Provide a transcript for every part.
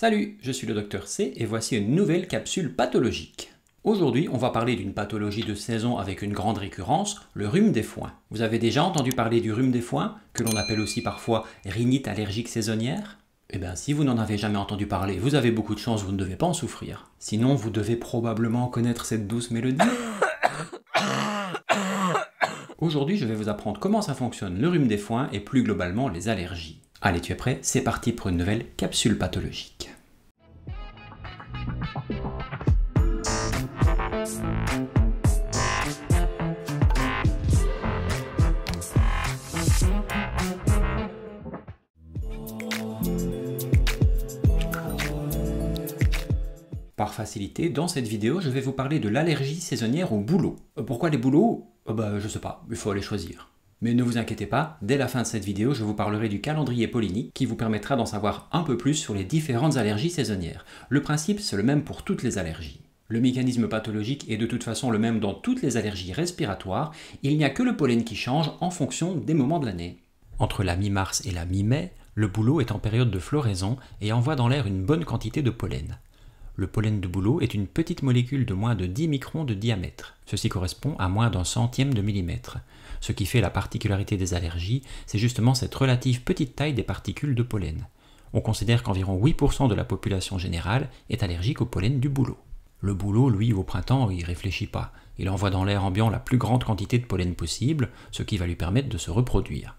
Salut, je suis le docteur C et voici une nouvelle capsule pathologique. Aujourd'hui, on va parler d'une pathologie de saison avec une grande récurrence, le rhume des foins. Vous avez déjà entendu parler du rhume des foins, que l'on appelle aussi parfois rhinite allergique saisonnière Eh bien, si vous n'en avez jamais entendu parler, vous avez beaucoup de chance, vous ne devez pas en souffrir. Sinon, vous devez probablement connaître cette douce mélodie. Aujourd'hui, je vais vous apprendre comment ça fonctionne le rhume des foins et plus globalement les allergies. Allez, tu es prêt C'est parti pour une nouvelle capsule pathologique. Par facilité, dans cette vidéo, je vais vous parler de l'allergie saisonnière au boulot. Euh, pourquoi les boulots euh, bah, Je ne sais pas, il faut aller choisir. Mais ne vous inquiétez pas, dès la fin de cette vidéo, je vous parlerai du calendrier pollinique qui vous permettra d'en savoir un peu plus sur les différentes allergies saisonnières. Le principe, c'est le même pour toutes les allergies. Le mécanisme pathologique est de toute façon le même dans toutes les allergies respiratoires, il n'y a que le pollen qui change en fonction des moments de l'année. Entre la mi-mars et la mi-mai, le boulot est en période de floraison et envoie dans l'air une bonne quantité de pollen. Le pollen de bouleau est une petite molécule de moins de 10 microns de diamètre. Ceci correspond à moins d'un centième de millimètre. Ce qui fait la particularité des allergies, c'est justement cette relative petite taille des particules de pollen. On considère qu'environ 8% de la population générale est allergique au pollen du bouleau. Le bouleau, lui, au printemps, il réfléchit pas. Il envoie dans l'air ambiant la plus grande quantité de pollen possible, ce qui va lui permettre de se reproduire.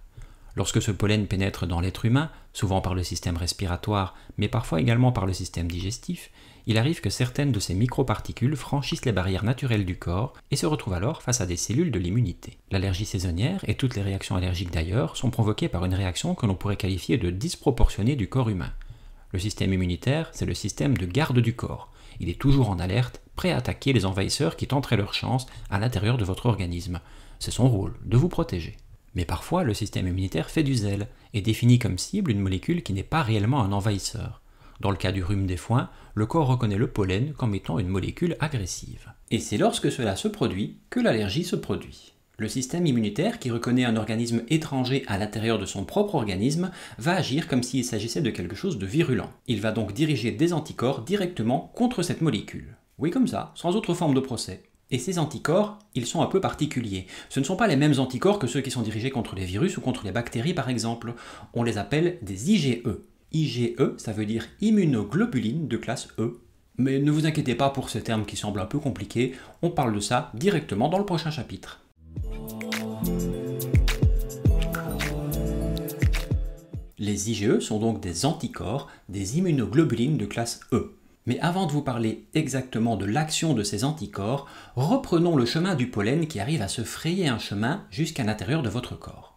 Lorsque ce pollen pénètre dans l'être humain, souvent par le système respiratoire, mais parfois également par le système digestif, il arrive que certaines de ces microparticules franchissent les barrières naturelles du corps et se retrouvent alors face à des cellules de l'immunité. L'allergie saisonnière et toutes les réactions allergiques d'ailleurs sont provoquées par une réaction que l'on pourrait qualifier de disproportionnée du corps humain. Le système immunitaire, c'est le système de garde du corps. Il est toujours en alerte, prêt à attaquer les envahisseurs qui tenteraient leur chance à l'intérieur de votre organisme. C'est son rôle, de vous protéger. Mais parfois, le système immunitaire fait du zèle et définit comme cible une molécule qui n'est pas réellement un envahisseur. Dans le cas du rhume des foins, le corps reconnaît le pollen comme étant une molécule agressive. Et c'est lorsque cela se produit que l'allergie se produit. Le système immunitaire, qui reconnaît un organisme étranger à l'intérieur de son propre organisme, va agir comme s'il s'agissait de quelque chose de virulent. Il va donc diriger des anticorps directement contre cette molécule. Oui comme ça, sans autre forme de procès. Et ces anticorps, ils sont un peu particuliers. Ce ne sont pas les mêmes anticorps que ceux qui sont dirigés contre les virus ou contre les bactéries par exemple. On les appelle des IgE. IgE, ça veut dire immunoglobuline de classe E. Mais ne vous inquiétez pas pour ce terme qui semble un peu compliqué, on parle de ça directement dans le prochain chapitre. Les IgE sont donc des anticorps, des immunoglobulines de classe E. Mais avant de vous parler exactement de l'action de ces anticorps, reprenons le chemin du pollen qui arrive à se frayer un chemin jusqu'à l'intérieur de votre corps.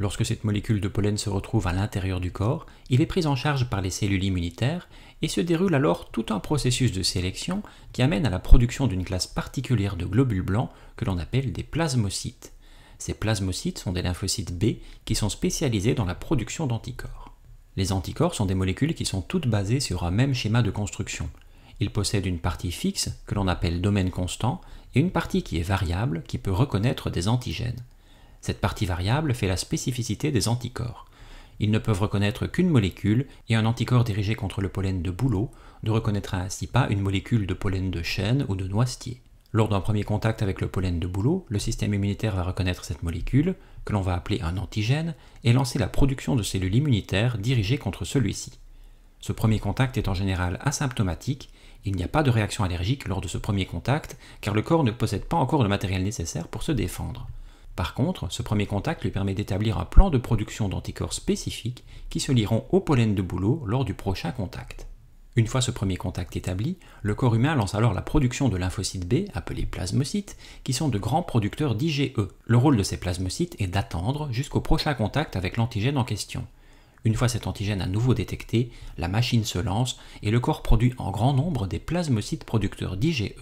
Lorsque cette molécule de pollen se retrouve à l'intérieur du corps, il est pris en charge par les cellules immunitaires et se déroule alors tout un processus de sélection qui amène à la production d'une classe particulière de globules blancs que l'on appelle des plasmocytes. Ces plasmocytes sont des lymphocytes B qui sont spécialisés dans la production d'anticorps. Les anticorps sont des molécules qui sont toutes basées sur un même schéma de construction. Ils possèdent une partie fixe, que l'on appelle domaine constant, et une partie qui est variable, qui peut reconnaître des antigènes. Cette partie variable fait la spécificité des anticorps. Ils ne peuvent reconnaître qu'une molécule et un anticorps dirigé contre le pollen de bouleau ne reconnaîtra ainsi pas une molécule de pollen de chêne ou de noisetier. Lors d'un premier contact avec le pollen de bouleau, le système immunitaire va reconnaître cette molécule, que l'on va appeler un antigène, et lancer la production de cellules immunitaires dirigées contre celui-ci. Ce premier contact est en général asymptomatique, il n'y a pas de réaction allergique lors de ce premier contact, car le corps ne possède pas encore le matériel nécessaire pour se défendre. Par contre, ce premier contact lui permet d'établir un plan de production d'anticorps spécifiques qui se lieront au pollen de bouleau lors du prochain contact. Une fois ce premier contact établi, le corps humain lance alors la production de lymphocytes B, appelés plasmocytes, qui sont de grands producteurs d'IgE. Le rôle de ces plasmocytes est d'attendre jusqu'au prochain contact avec l'antigène en question. Une fois cet antigène à nouveau détecté, la machine se lance et le corps produit en grand nombre des plasmocytes producteurs d'IgE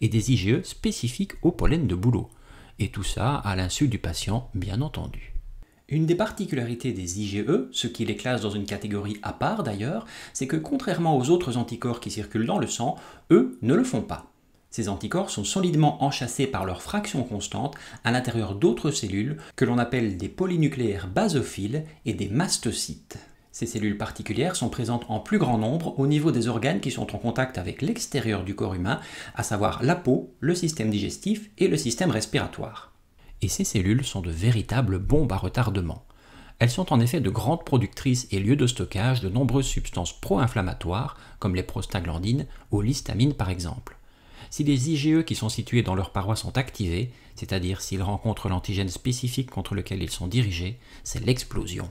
et des IgE spécifiques au pollen de bouleau et tout ça à l'insu du patient, bien entendu. Une des particularités des IgE, ce qui les classe dans une catégorie à part d'ailleurs, c'est que contrairement aux autres anticorps qui circulent dans le sang, eux ne le font pas. Ces anticorps sont solidement enchâssés par leur fraction constante à l'intérieur d'autres cellules que l'on appelle des polynucléaires basophiles et des mastocytes. Ces cellules particulières sont présentes en plus grand nombre au niveau des organes qui sont en contact avec l'extérieur du corps humain, à savoir la peau, le système digestif et le système respiratoire. Et ces cellules sont de véritables bombes à retardement. Elles sont en effet de grandes productrices et lieux de stockage de nombreuses substances pro-inflammatoires, comme les prostaglandines ou l'histamine par exemple. Si les IgE qui sont situés dans leur parois sont activés, c'est-à-dire s'ils rencontrent l'antigène spécifique contre lequel ils sont dirigés, c'est l'explosion.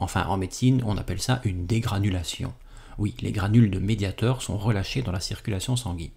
Enfin, en médecine, on appelle ça une dégranulation. Oui, les granules de médiateurs sont relâchées dans la circulation sanguine.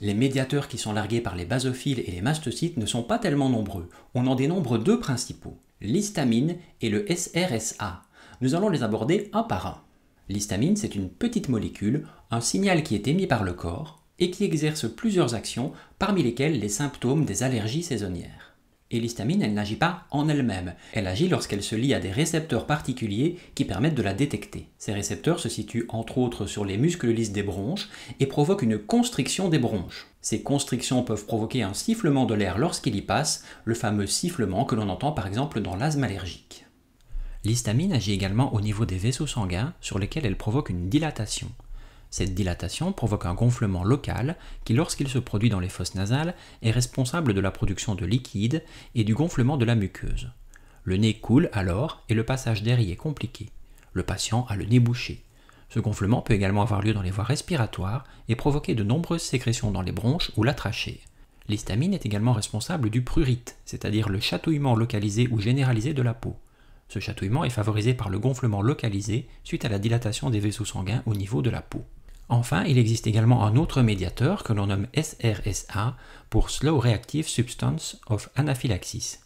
Les médiateurs qui sont largués par les basophiles et les mastocytes ne sont pas tellement nombreux. On en dénombre deux principaux, l'histamine et le SRSA. Nous allons les aborder un par un. L'histamine, c'est une petite molécule, un signal qui est émis par le corps, et qui exerce plusieurs actions, parmi lesquelles les symptômes des allergies saisonnières. Et l'histamine, elle n'agit pas en elle-même, elle agit lorsqu'elle se lie à des récepteurs particuliers qui permettent de la détecter. Ces récepteurs se situent entre autres sur les muscles lisses des bronches et provoquent une constriction des bronches. Ces constrictions peuvent provoquer un sifflement de l'air lorsqu'il y passe, le fameux sifflement que l'on entend par exemple dans l'asthme allergique. L'histamine agit également au niveau des vaisseaux sanguins sur lesquels elle provoque une dilatation. Cette dilatation provoque un gonflement local qui, lorsqu'il se produit dans les fosses nasales, est responsable de la production de liquide et du gonflement de la muqueuse. Le nez coule alors et le passage d'air y est compliqué. Le patient a le nez bouché. Ce gonflement peut également avoir lieu dans les voies respiratoires et provoquer de nombreuses sécrétions dans les bronches ou la trachée. L'histamine est également responsable du prurite, c'est-à-dire le chatouillement localisé ou généralisé de la peau. Ce chatouillement est favorisé par le gonflement localisé suite à la dilatation des vaisseaux sanguins au niveau de la peau. Enfin, il existe également un autre médiateur que l'on nomme SRSA pour Slow Reactive Substance of Anaphylaxis.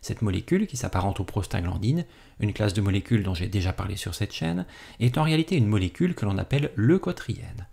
Cette molécule, qui s'apparente aux prostaglandines, une classe de molécules dont j'ai déjà parlé sur cette chaîne, est en réalité une molécule que l'on appelle leucotrienne.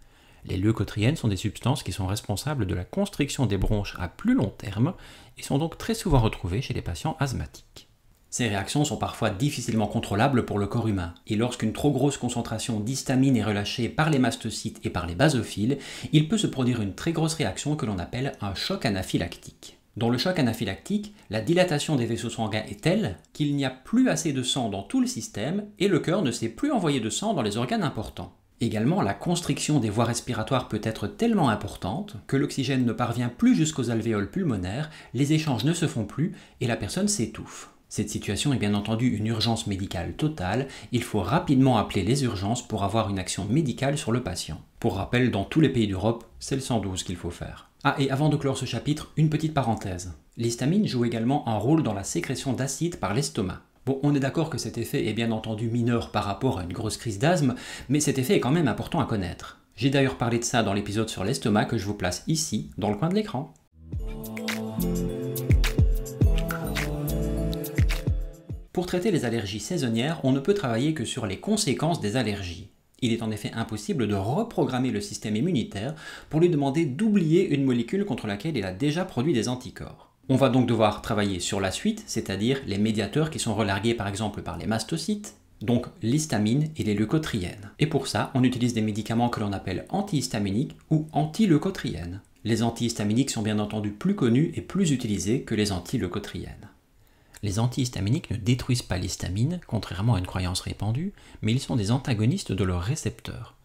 Les leucotriènes sont des substances qui sont responsables de la constriction des bronches à plus long terme et sont donc très souvent retrouvées chez les patients asthmatiques. Ces réactions sont parfois difficilement contrôlables pour le corps humain, et lorsqu'une trop grosse concentration d'histamine est relâchée par les mastocytes et par les basophiles, il peut se produire une très grosse réaction que l'on appelle un choc anaphylactique. Dans le choc anaphylactique, la dilatation des vaisseaux sanguins est telle qu'il n'y a plus assez de sang dans tout le système et le cœur ne sait plus envoyer de sang dans les organes importants. Également, la constriction des voies respiratoires peut être tellement importante que l'oxygène ne parvient plus jusqu'aux alvéoles pulmonaires, les échanges ne se font plus et la personne s'étouffe. Cette situation est bien entendu une urgence médicale totale, il faut rapidement appeler les urgences pour avoir une action médicale sur le patient. Pour rappel, dans tous les pays d'Europe, c'est le 112 qu'il faut faire. Ah, et avant de clore ce chapitre, une petite parenthèse. L'histamine joue également un rôle dans la sécrétion d'acide par l'estomac. Bon, on est d'accord que cet effet est bien entendu mineur par rapport à une grosse crise d'asthme, mais cet effet est quand même important à connaître. J'ai d'ailleurs parlé de ça dans l'épisode sur l'estomac que je vous place ici, dans le coin de l'écran. Pour traiter les allergies saisonnières, on ne peut travailler que sur les conséquences des allergies. Il est en effet impossible de reprogrammer le système immunitaire pour lui demander d'oublier une molécule contre laquelle il a déjà produit des anticorps. On va donc devoir travailler sur la suite, c'est-à-dire les médiateurs qui sont relargués par exemple par les mastocytes, donc l'histamine et les leucotriènes. Et pour ça, on utilise des médicaments que l'on appelle antihistaminiques ou antileucotriènes. Les antihistaminiques sont bien entendu plus connus et plus utilisés que les antileucotriènes. Les antihistaminiques ne détruisent pas l'histamine, contrairement à une croyance répandue, mais ils sont des antagonistes de leur récepteur.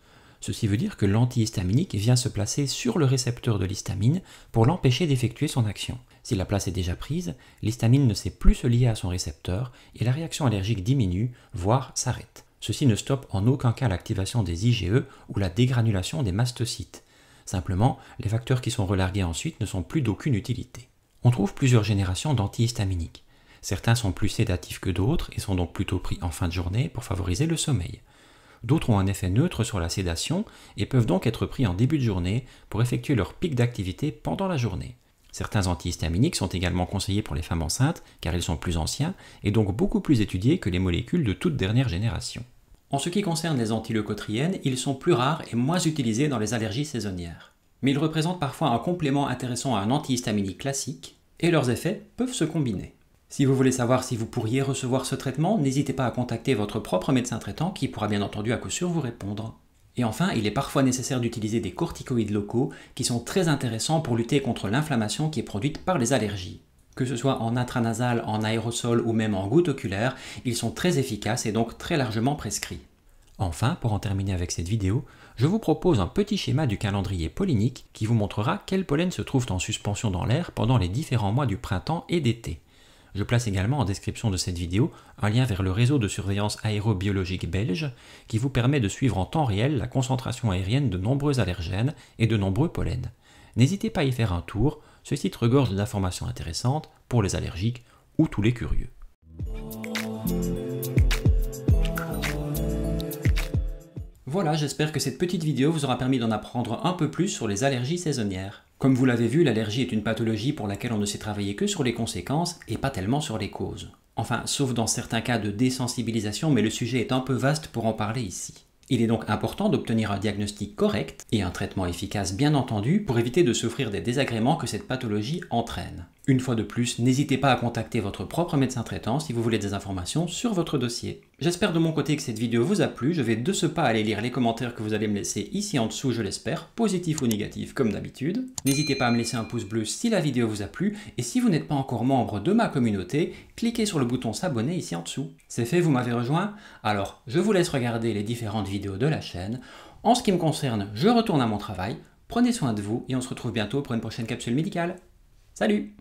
Ceci veut dire que l'antihistaminique vient se placer sur le récepteur de l'histamine pour l'empêcher d'effectuer son action. Si la place est déjà prise, l'histamine ne sait plus se lier à son récepteur et la réaction allergique diminue, voire s'arrête. Ceci ne stoppe en aucun cas l'activation des IgE ou la dégranulation des mastocytes. Simplement, les facteurs qui sont relargués ensuite ne sont plus d'aucune utilité. On trouve plusieurs générations d'antihistaminiques. Certains sont plus sédatifs que d'autres et sont donc plutôt pris en fin de journée pour favoriser le sommeil. D'autres ont un effet neutre sur la sédation et peuvent donc être pris en début de journée pour effectuer leur pic d'activité pendant la journée. Certains antihistaminiques sont également conseillés pour les femmes enceintes car ils sont plus anciens et donc beaucoup plus étudiés que les molécules de toute dernière génération. En ce qui concerne les antileucotriènes, ils sont plus rares et moins utilisés dans les allergies saisonnières. Mais ils représentent parfois un complément intéressant à un antihistaminique classique et leurs effets peuvent se combiner. Si vous voulez savoir si vous pourriez recevoir ce traitement, n'hésitez pas à contacter votre propre médecin traitant qui pourra bien entendu à coup sûr vous répondre. Et enfin, il est parfois nécessaire d'utiliser des corticoïdes locaux qui sont très intéressants pour lutter contre l'inflammation qui est produite par les allergies. Que ce soit en intranasal, en aérosol ou même en goutte oculaire, ils sont très efficaces et donc très largement prescrits. Enfin, pour en terminer avec cette vidéo, je vous propose un petit schéma du calendrier pollinique qui vous montrera quels pollen se trouvent en suspension dans l'air pendant les différents mois du printemps et d'été je place également en description de cette vidéo un lien vers le réseau de surveillance aérobiologique belge qui vous permet de suivre en temps réel la concentration aérienne de nombreux allergènes et de nombreux pollens. N'hésitez pas à y faire un tour, ce site regorge d'informations intéressantes pour les allergiques ou tous les curieux. Voilà, j'espère que cette petite vidéo vous aura permis d'en apprendre un peu plus sur les allergies saisonnières. Comme vous l'avez vu, l'allergie est une pathologie pour laquelle on ne sait travailler que sur les conséquences et pas tellement sur les causes. Enfin, sauf dans certains cas de désensibilisation, mais le sujet est un peu vaste pour en parler ici. Il est donc important d'obtenir un diagnostic correct et un traitement efficace bien entendu pour éviter de souffrir des désagréments que cette pathologie entraîne. Une fois de plus, n'hésitez pas à contacter votre propre médecin traitant si vous voulez des informations sur votre dossier. J'espère de mon côté que cette vidéo vous a plu, je vais de ce pas aller lire les commentaires que vous allez me laisser ici en dessous, je l'espère, positifs ou négatifs comme d'habitude. N'hésitez pas à me laisser un pouce bleu si la vidéo vous a plu, et si vous n'êtes pas encore membre de ma communauté, cliquez sur le bouton s'abonner ici en dessous. C'est fait, vous m'avez rejoint Alors, je vous laisse regarder les différentes vidéos de la chaîne. En ce qui me concerne, je retourne à mon travail, prenez soin de vous, et on se retrouve bientôt pour une prochaine capsule médicale. Salut